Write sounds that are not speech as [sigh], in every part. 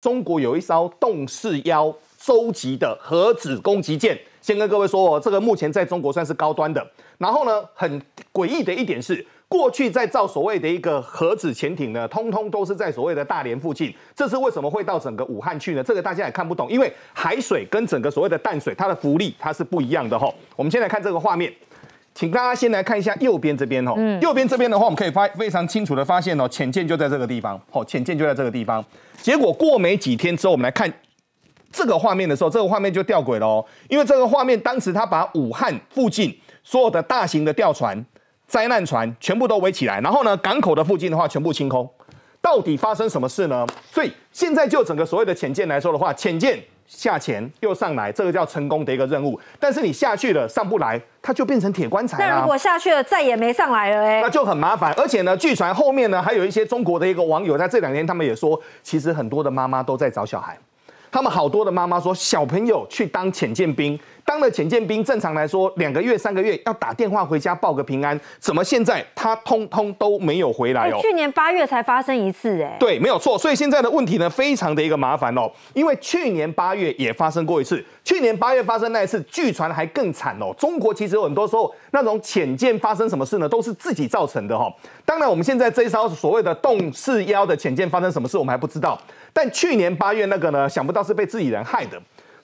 中国有一艘动势要收集的核子攻击舰，先跟各位说哦，这个目前在中国算是高端的。然后呢，很诡异的一点是，过去在造所谓的一个核子潜艇呢，通通都是在所谓的大连附近。这是为什么会到整个武汉去呢？这个大家也看不懂，因为海水跟整个所谓的淡水它的浮力它是不一样的哈。我们先来看这个画面。请大家先来看一下右边这边哦，右边这边的话，我们可以发非常清楚的发现哦，浅见就在这个地方，哦，浅见就在这个地方。结果过没几天之后，我们来看这个画面的时候，这个画面就掉轨了哦，因为这个画面当时他把武汉附近所有的大型的吊船、灾难船全部都围起来，然后呢，港口的附近的话全部清空。到底发生什么事呢？所以现在就整个所谓的浅见来说的话，浅见下潜又上来，这个叫成功的一个任务。但是你下去了上不来，它就变成铁棺材。那如果下去了再也没上来了，哎，那就很麻烦。而且呢，据传后面呢还有一些中国的一个网友，在这两天他们也说，其实很多的妈妈都在找小孩，他们好多的妈妈说，小朋友去当潜舰兵。当了潜舰兵，正常来说两个月、三个月要打电话回家报个平安，怎么现在他通通都没有回来哦？去年八月才发生一次，哎，对，没有错。所以现在的问题呢，非常的一个麻烦哦，因为去年八月也发生过一次。去年八月发生那一次，据传还更惨哦。中国其实很多时候那种潜舰发生什么事呢，都是自己造成的哈。当然，我们现在这一艘所谓的动四幺的潜舰发生什么事，我们还不知道。但去年八月那个呢，想不到是被自己人害的。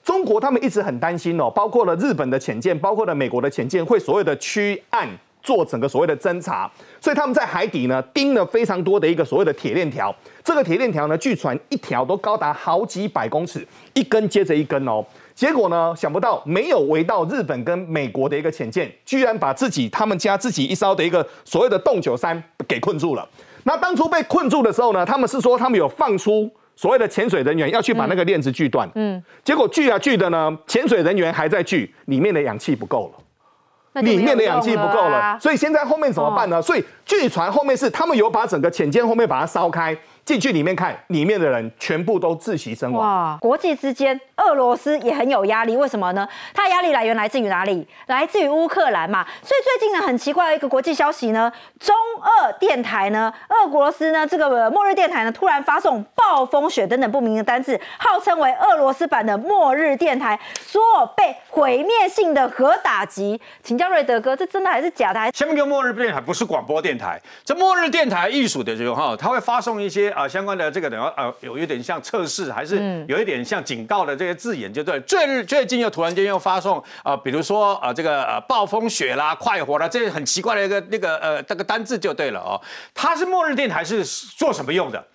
中国他们一直很担心哦，包括了日本的潜舰，包括了美国的潜舰，会所谓的驱岸做整个所谓的侦查，所以他们在海底呢钉了非常多的一个所谓的铁链条。这个铁链条呢，据传一条都高达好几百公尺，一根接着一根哦。结果呢，想不到没有围到日本跟美国的一个潜舰，居然把自己他们家自己一艘的一个所谓的洞九三给困住了。那当初被困住的时候呢，他们是说他们有放出。所谓的潜水人员要去把那个链子锯断，嗯，结果锯啊锯的呢，潜水人员还在锯，里面的氧气不够了，里面的氧气不够了，所以现在后面怎么办呢？所以据传后面是他们有把整个浅间后面把它烧开。进去里面看，里面的人全部都窒息身亡。哇！国际之间，俄罗斯也很有压力，为什么呢？它压力来源来自于哪里？来自于乌克兰嘛。所以最近呢，很奇怪的一个国际消息呢，中俄电台呢，俄罗斯呢这个末日电台呢，突然发送暴风雪等等不明的单字，号称为俄罗斯版的末日电台，说被毁灭性的核打击。请教瑞德哥，这真的还是假的？前面个末日电台不是广播电台，这末日电台艺术的这种哈，它会发送一些。啊，相关的这个等于呃，有有点像测试，还是有一点像警告的这些字眼就对。最最近又突然间又发送啊，比如说啊，这个暴风雪啦、快活啦，这很奇怪的一个那个呃，这个单字就对了哦。它是末日电台是做什么用的？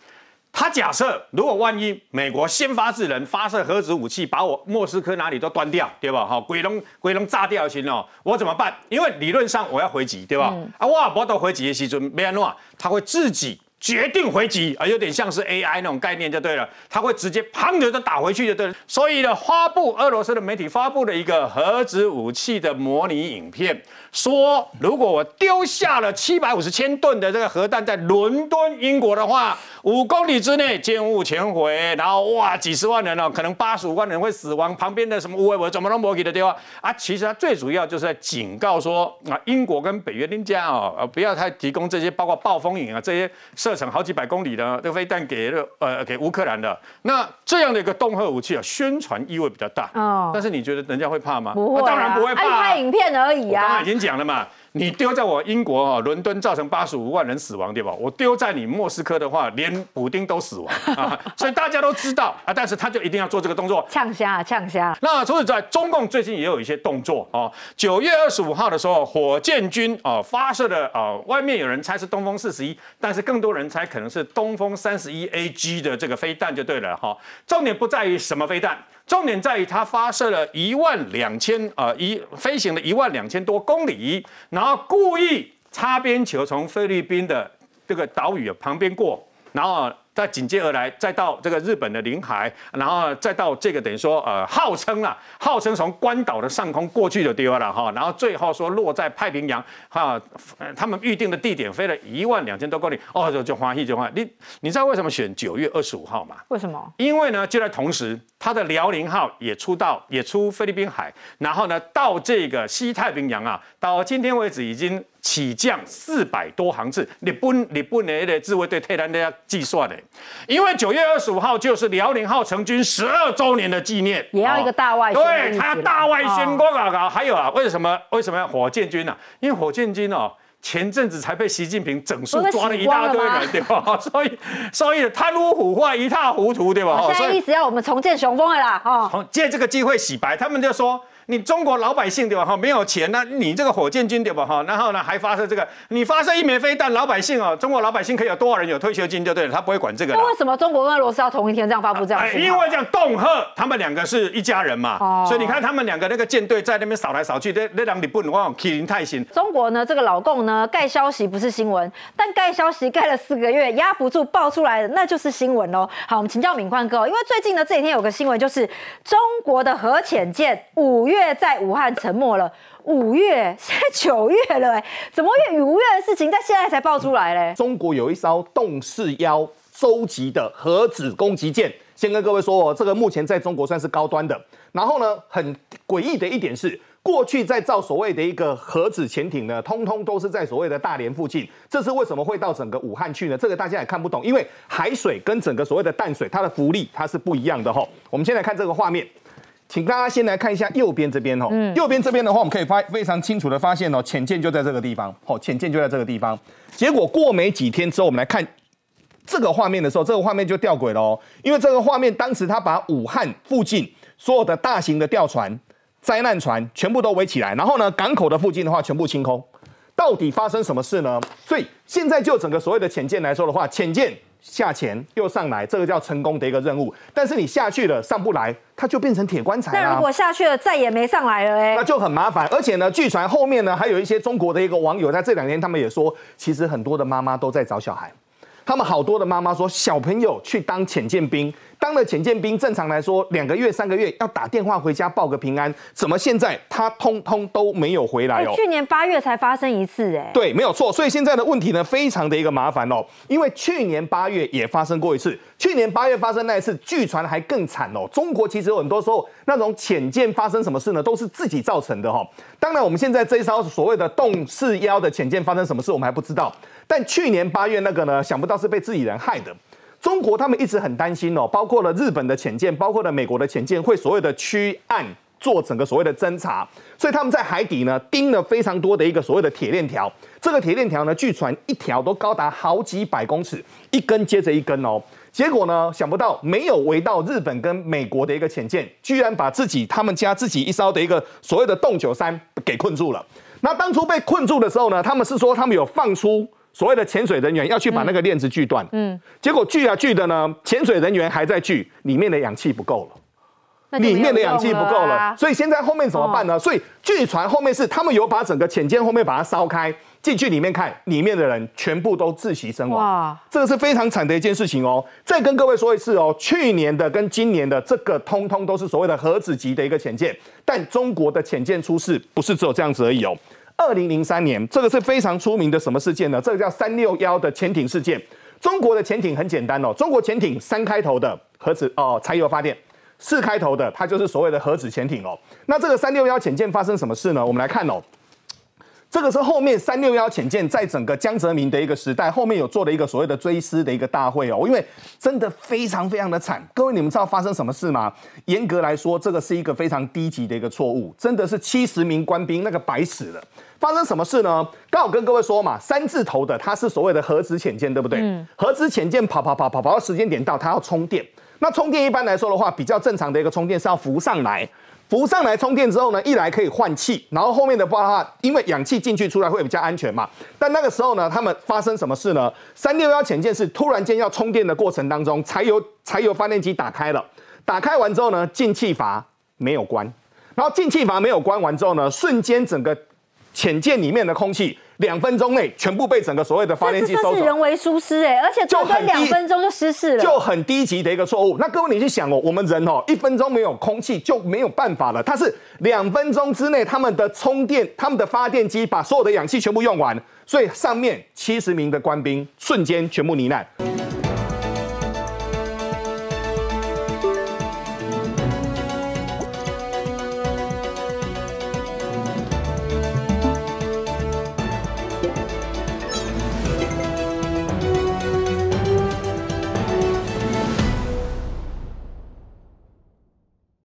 他假设如果万一美国先发制人发射核子武器，把我莫斯科哪里都端掉，对吧？哈，鬼龙鬼龙炸掉行了，我怎么办？因为理论上我要回击，对吧？啊，我尔博都回击一些，准备安诺，他会自己。决定回击，啊，有点像是 AI 那种概念就对了，他会直接砰的就打回去就对了。所以呢，发布俄罗斯的媒体发布了一个核子武器的模拟影片。说如果我丢下了七百五十千吨的这个核弹在伦敦，英国的话，五公里之内烟物全毁，然后哇，几十万人哦，可能八十五万人会死亡。旁边的什么乌龟伯，怎么都摩给的电话啊？其实他最主要就是在警告说啊，英国跟北约人家哦，呃，不要太提供这些包括暴风影啊这些射程好几百公里的这飞弹给呃给乌克兰的。那这样的一个动核武器啊，宣传意味比较大。哦。但是你觉得人家会怕吗？不会，当然不会怕。一拍影片而已啊。讲了嘛，你丢在我英国啊，伦敦造成八十五万人死亡对吧？我丢在你莫斯科的话，连补丁都死亡 [laughs] 啊！所以大家都知道啊，但是他就一定要做这个动作，呛虾，呛虾。那除此之外，中共最近也有一些动作啊。九月二十五号的时候，火箭军啊发射的啊，外面有人猜是东风四十一，但是更多人猜可能是东风三十一 AG 的这个飞弹就对了哈。重点不在于什么飞弹。重点在于，它发射了一万两千呃一飞行了一万两千多公里，然后故意擦边球，从菲律宾的这个岛屿旁边过，然后。再紧接而来，再到这个日本的领海，然后再到这个等于说，呃，号称啊，号称从关岛的上空过去的地方了哈，然后最后说落在太平洋哈，他们预定的地点飞了一万两千多公里，哦，就就换一就换。你你知道为什么选九月二十五号吗？为什么？因为呢，就在同时，他的辽宁号也出到也出菲律宾海，然后呢，到这个西太平洋啊，到今天为止已经。起降四百多行次，你不你不能的智慧退台都的计算的，因为九月二十五号就是辽宁号成军十二周年的纪念，也要一个大外宣。对，他要大外宣光啊！还有啊，为什么为什么要火箭军呢？因为火箭军哦，前阵子才被习近平整肃，抓了一大堆人，对吧？[laughs] 所以，所以贪污腐化一塌糊涂，对吧？现在意思要我们重建雄风了啦！哦，借这个机会洗白，他们就说。你中国老百姓对吧？哈，没有钱，那你这个火箭军对吧？哈，然后呢，还发射这个，你发射一枚飞弹，老百姓哦，中国老百姓可以有多少人有退休金？就对了，他不会管这个。那为什么中国跟俄罗斯要同一天这样发布这样？哎，因为这样恫吓，他们两个是一家人嘛。哦。所以你看，他们两个那个舰队在那边扫来扫去，那那两里不能忘，欺凌太甚。中国呢，这个老共呢，盖消息不是新闻，但盖消息盖了四个月，压不住爆出来的，那就是新闻喽。好，我们请教敏宽哥，因为最近呢这几天有个新闻，就是中国的核潜舰五月。月在武汉沉默了，五月现在九月了，怎么越五月的事情在现在才爆出来嘞？中国有一艘动四幺收集的核子攻击舰，先跟各位说，这个目前在中国算是高端的。然后呢，很诡异的一点是，过去在造所谓的一个核子潜艇呢，通通都是在所谓的大连附近，这是为什么会到整个武汉去呢？这个大家也看不懂，因为海水跟整个所谓的淡水它的浮力它是不一样的哈。我们先来看这个画面。请大家先来看一下右边这边哦，右边这边的话，我们可以发非常清楚的发现哦，浅见就在这个地方哦，浅见就在这个地方。结果过没几天之后，我们来看这个画面的时候，这个画面就掉轨了哦，因为这个画面当时他把武汉附近所有的大型的吊船、灾难船全部都围起来，然后呢，港口的附近的话全部清空。到底发生什么事呢？所以现在就整个所谓的浅见来说的话，浅见下潜又上来，这个叫成功的一个任务。但是你下去了上不来，它就变成铁棺材啊！那如果下去了再也没上来了，哎，那就很麻烦。而且呢，据传后面呢还有一些中国的一个网友在这两天，他们也说，其实很多的妈妈都在找小孩，他们好多的妈妈说，小朋友去当潜舰兵。当了潜舰兵，正常来说两个月、三个月要打电话回家报个平安，怎么现在他通通都没有回来哦？去年八月才发生一次，哎，对，没有错。所以现在的问题呢，非常的一个麻烦哦，因为去年八月也发生过一次。去年八月发生那一次，据传还更惨哦。中国其实很多时候那种潜舰发生什么事呢，都是自己造成的哈。当然，我们现在这一艘所谓的洞四幺的潜舰发生什么事，我们还不知道。但去年八月那个呢，想不到是被自己人害的。中国他们一直很担心哦，包括了日本的潜舰，包括了美国的潜舰，会所谓的驱岸做整个所谓的侦查，所以他们在海底呢钉了非常多的一个所谓的铁链条。这个铁链条呢，据传一条都高达好几百公尺，一根接着一根哦。结果呢，想不到没有围到日本跟美国的一个潜舰，居然把自己他们家自己一艘的一个所谓的洞九三给困住了。那当初被困住的时候呢，他们是说他们有放出。所谓的潜水人员要去把那个链子锯断，嗯，结果锯啊锯的呢，潜水人员还在锯，里面的氧气不够了，里面的氧气不够了，所以现在后面怎么办呢？所以据传后面是他们有把整个潜舰后面把它烧开进去里面看，里面的人全部都窒息身亡。哇，这个是非常惨的一件事情哦。再跟各位说一次哦，去年的跟今年的这个通通都是所谓的核子级的一个潜舰，但中国的潜舰出事不是只有这样子而已哦。二零零三年，这个是非常出名的什么事件呢？这个叫“三六幺”的潜艇事件。中国的潜艇很简单哦，中国潜艇三开头的核子哦，柴油发电；四开头的它就是所谓的核子潜艇哦。那这个“三六幺”潜艇发生什么事呢？我们来看哦。这个是后面三六幺潜舰在整个江泽民的一个时代后面有做的一个所谓的追思的一个大会哦，因为真的非常非常的惨。各位，你们知道发生什么事吗？严格来说，这个是一个非常低级的一个错误，真的是七十名官兵那个白死了。发生什么事呢？刚好跟各位说嘛，三字头的它是所谓的核子潜舰，对不对？核子潜舰跑跑跑跑跑到时间点到，它要充电。那充电一般来说的话，比较正常的一个充电是要浮上来。浮上来充电之后呢，一来可以换气，然后后面的话，因为氧气进去出来会比较安全嘛。但那个时候呢，他们发生什么事呢？三六幺潜舰是突然间要充电的过程当中，柴油柴油发电机打开了，打开完之后呢，进气阀没有关，然后进气阀没有关完之后呢，瞬间整个潜舰里面的空气。两分钟内全部被整个所谓的发电机收走，是人为疏失哎，而且短短两分钟就失事了，就很低级的一个错误。那各位，你去想哦，我们人哦，一分钟没有空气就没有办法了。它是两分钟之内，他们的充电，他们的发电机把所有的氧气全部用完，所以上面七十名的官兵瞬间全部罹难。